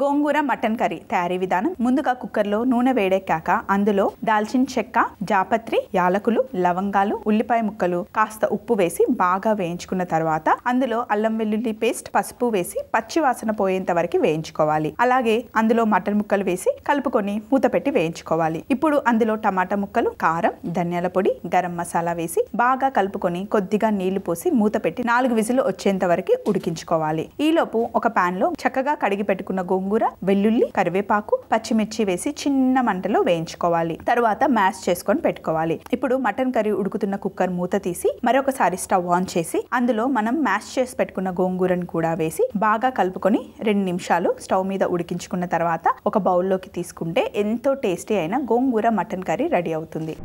గోంగూర mutton curry తయారీ విధానం ముందుగా కుక్కర్లో నూనె వేడెక్కాక అందులో దాల్చిన చెక్క జాపత్రి యాలకులు లవంగాలు ఉల్లిపాయ ముక్కలు కాస్త ఉప్పు వేసి బాగా వేయించుకున్న తర్వాత అందులో అల్లం వెల్లుల్లి పేస్ట్ పసుపు వేసి పచ్చి వాసన పోయేంత వరకు వేయించుకోవాలి అలాగే అందులో మటన్ ముక్కలు వేసి కలుపుకొని మూత పెట్టి వేయించుకోవాలి ఇప్పుడు అందులో టమాటా ముక్కలు కారం ధనియాల పొడి గరం మసాలా వేసి బాగా కలుపుకొని కొద్దిగా నీళ్లు పోసి మూత పెట్టి నాలుగు విజులు వచ్చేంత వరకు ఉడికించుకోవాలి ఈలోపు ఒక ప్యాన్ లో చక్కగా కడిగి పెట్టుకున్న గోంగూర గోంగూర వెల్లుల్లి కరివేపాకు పచ్చిమిర్చి వేసి చిన్న మంటలో వేయించుకోవాలి తర్వాత మ్యాష్ చేసుకొని పెట్టుకోవాలి ఇప్పుడు మటన్ కర్రీ ఉడుకుతున్న కుక్కర్ మూత తీసి మరొకసారి స్టవ్ ఆన్ చేసి అందులో మనం మ్యాష్ చేసి పెట్టుకున్న గోంగూరను కూడా వేసి బాగా కలుపుకొని రెండు నిమిషాలు స్టవ్ మీద ఉడికించుకున్న తర్వాత ఒక బౌల్లోకి తీసుకుంటే ఎంతో టేస్టీ అయిన గోంగూర మటన్ కర్రీ రెడీ అవుతుంది